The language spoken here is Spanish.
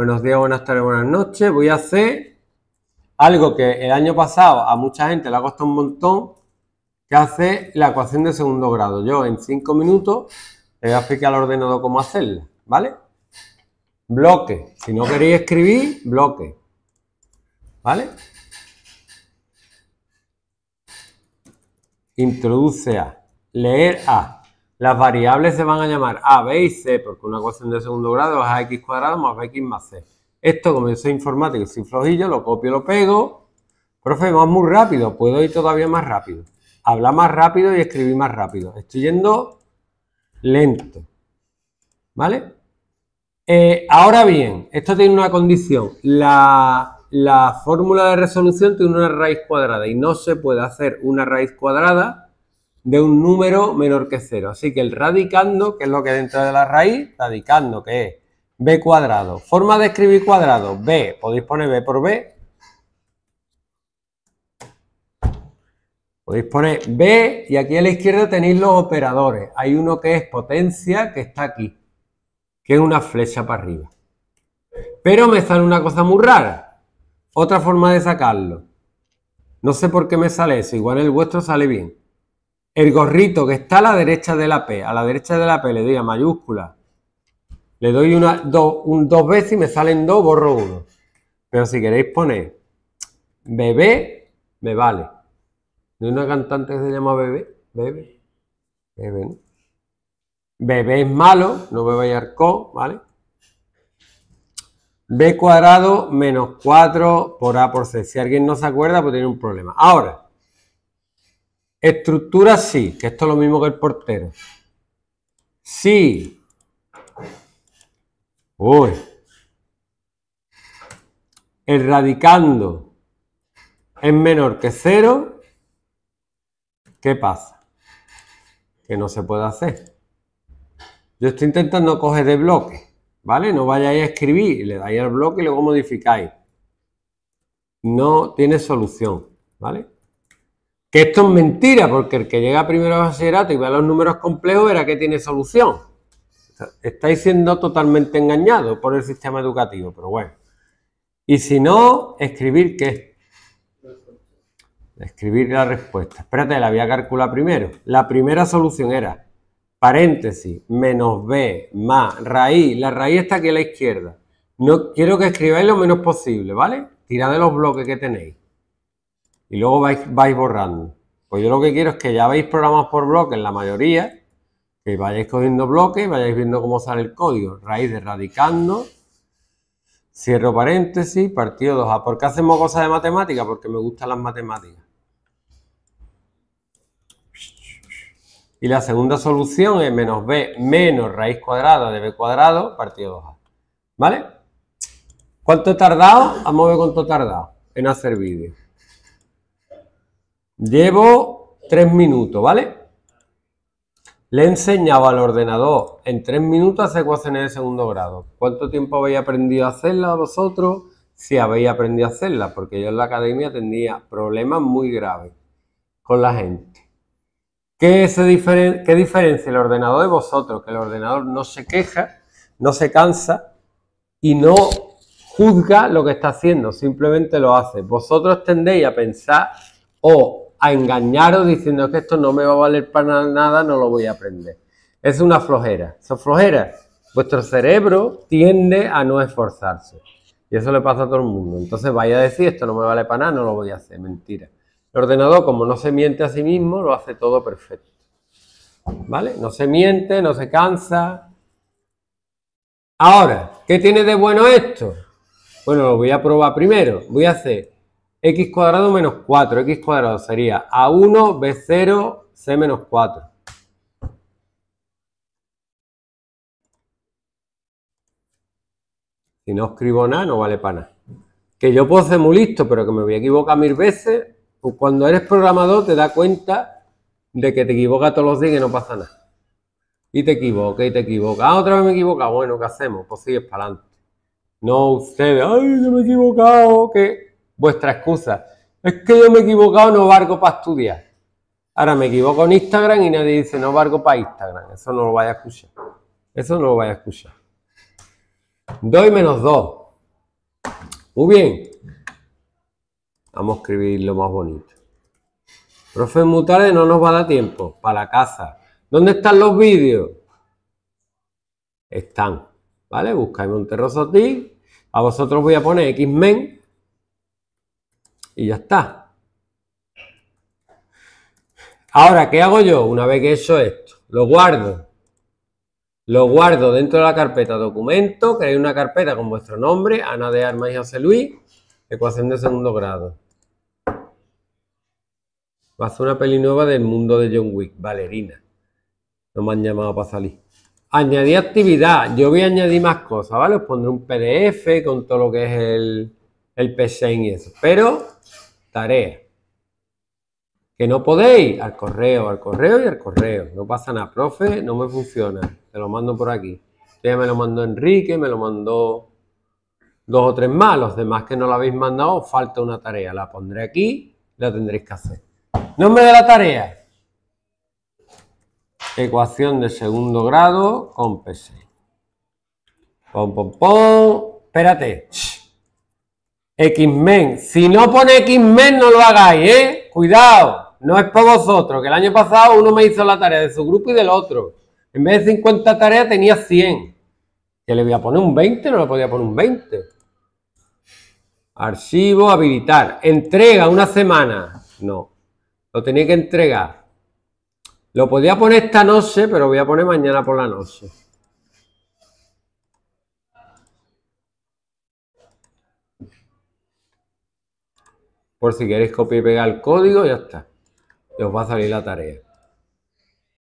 Buenos días, buenas tardes, buenas noches. Voy a hacer algo que el año pasado a mucha gente le ha costado un montón, que hace la ecuación de segundo grado. Yo en cinco minutos le voy a explicar al ordenador cómo hacerla, ¿vale? Bloque. Si no queréis escribir, bloque. ¿Vale? Introduce a. Leer a. Las variables se van a llamar a, b y c, porque una ecuación de segundo grado es ax cuadrado más bx más c. Esto, como yo soy informático sin flojillo, lo copio, lo pego. Profe, va muy rápido, puedo ir todavía más rápido. Habla más rápido y escribí más rápido. Estoy yendo lento. ¿Vale? Eh, ahora bien, esto tiene una condición. la fórmula de resolución tiene una raíz cuadrada y no se puede hacer una raíz cuadrada de un número menor que cero. Así que el radicando, que es lo que dentro de la raíz, radicando, que es b cuadrado. Forma de escribir cuadrado, b, podéis poner b por b. Podéis poner b y aquí a la izquierda tenéis los operadores. Hay uno que es potencia, que está aquí, que es una flecha para arriba. Pero me sale una cosa muy rara. Otra forma de sacarlo. No sé por qué me sale eso, igual el vuestro sale bien el gorrito que está a la derecha de la P, a la derecha de la P le doy mayúscula, le doy una, un, dos veces y me salen dos, borro uno. Pero si queréis poner bebé, me vale. ¿De una cantante que se llama bebé? Bebé. Bebé, es malo, no me vaya al ¿vale? b cuadrado menos 4 por a por c. Si alguien no se acuerda, pues tiene un problema. Ahora, Estructura sí, que esto es lo mismo que el portero. Sí. Uy. Erradicando. es menor que cero. ¿Qué pasa? Que no se puede hacer. Yo estoy intentando coger de bloque, ¿vale? No vayáis a escribir, le dais al bloque y luego modificáis. No tiene solución, ¿vale? Que esto es mentira, porque el que llega primero a bachillerato y vea los números complejos verá que tiene solución. Estáis siendo totalmente engañados por el sistema educativo, pero bueno. Y si no, escribir qué. Escribir la respuesta. Espérate, la voy a calcular primero. La primera solución era paréntesis, menos b, más raíz. La raíz está aquí a la izquierda. No quiero que escribáis lo menos posible, ¿vale? Tirad de los bloques que tenéis y luego vais, vais borrando. Pues yo lo que quiero es que ya veis programas por bloques, la mayoría, que vayáis cogiendo bloques vayáis viendo cómo sale el código. Raíz de radicando, cierro paréntesis, partido 2A. ¿Por qué hacemos cosas de matemática? Porque me gustan las matemáticas. Y la segunda solución es menos b menos raíz cuadrada de b cuadrado partido 2a. ¿Vale? ¿Cuánto he tardado? Vamos a ver cuánto he tardado en hacer vídeo. Llevo tres minutos, ¿vale? Le he enseñado al ordenador en tres minutos hacer ecuaciones de segundo grado. ¿Cuánto tiempo habéis aprendido a hacerla vosotros? Si habéis aprendido a hacerla, porque yo en la academia tenía problemas muy graves con la gente. ¿Qué, ¿Qué diferencia el ordenador de vosotros? Que el ordenador no se queja, no se cansa y no juzga lo que está haciendo, simplemente lo hace. Vosotros tendéis a pensar o oh, a engañaros diciendo que esto no me va a valer para nada, no lo voy a aprender. Es una flojera. Son flojera, Vuestro cerebro tiende a no esforzarse. Y eso le pasa a todo el mundo. Entonces vaya a decir, esto no me vale para nada, no lo voy a hacer. Mentira. El ordenador, como no se miente a sí mismo, lo hace todo perfecto. ¿Vale? No se miente, no se cansa. Ahora, ¿qué tiene de bueno esto? Bueno, lo voy a probar primero. Voy a hacer x cuadrado menos 4. x cuadrado sería a1, b0, c menos 4. Si no escribo nada, no vale para nada. Que yo puedo ser muy listo, pero que me voy a equivocar mil veces. Pues cuando eres programador te das cuenta de que te equivocas todos los días y que no pasa nada. Y te equivocas y te equivoca Ah, otra vez me equivoca. Bueno, ¿qué hacemos? Pues sigues para adelante. No ustedes, ay, yo me he equivocado, que vuestra excusa. Es que yo me he equivocado, no valgo para estudiar. Ahora me equivoco en Instagram y nadie dice no valgo para Instagram. Eso no lo vaya a escuchar. Eso no lo vaya a escuchar. Doy menos dos Muy bien. Vamos a escribir lo más bonito. Profe Mutare no nos va a dar tiempo. Para la casa. ¿Dónde están los vídeos? Están. ¿Vale? Buscáis Monterroso a A vosotros voy a poner xmen y ya está. Ahora, ¿qué hago yo? Una vez que he hecho esto, lo guardo. Lo guardo dentro de la carpeta documento, creéis una carpeta con vuestro nombre, Ana de Armas y José Luis, ecuación de segundo grado. Va a una peli nueva del mundo de John Wick, Valerina. No me han llamado para salir. Añadir actividad. Yo voy a añadir más cosas, ¿vale? Os pondré un PDF con todo lo que es el, el PC y eso. Pero, tarea. Que no podéis, al correo, al correo y al correo. No pasa nada, profe, no me funciona. Te lo mando por aquí. Ya me lo mandó Enrique, me lo mandó dos o tres más. Los demás que no lo habéis mandado, falta una tarea. La pondré aquí, la tendréis que hacer. Nombre de la tarea. Ecuación de segundo grado con PC. Pom, pom, pom. Espérate. X-Men. Si no pone X-Men, no lo hagáis, ¿eh? Cuidado, no es por vosotros, que el año pasado uno me hizo la tarea de su grupo y del otro. En vez de 50 tareas tenía 100. Que le voy a poner un 20, no le podía poner un 20. Archivo, habilitar. Entrega una semana. No, lo tenía que entregar. Lo podía poner esta noche, pero voy a poner mañana por la noche. Por si queréis copiar y pegar el código, ya está. Y os va a salir la tarea.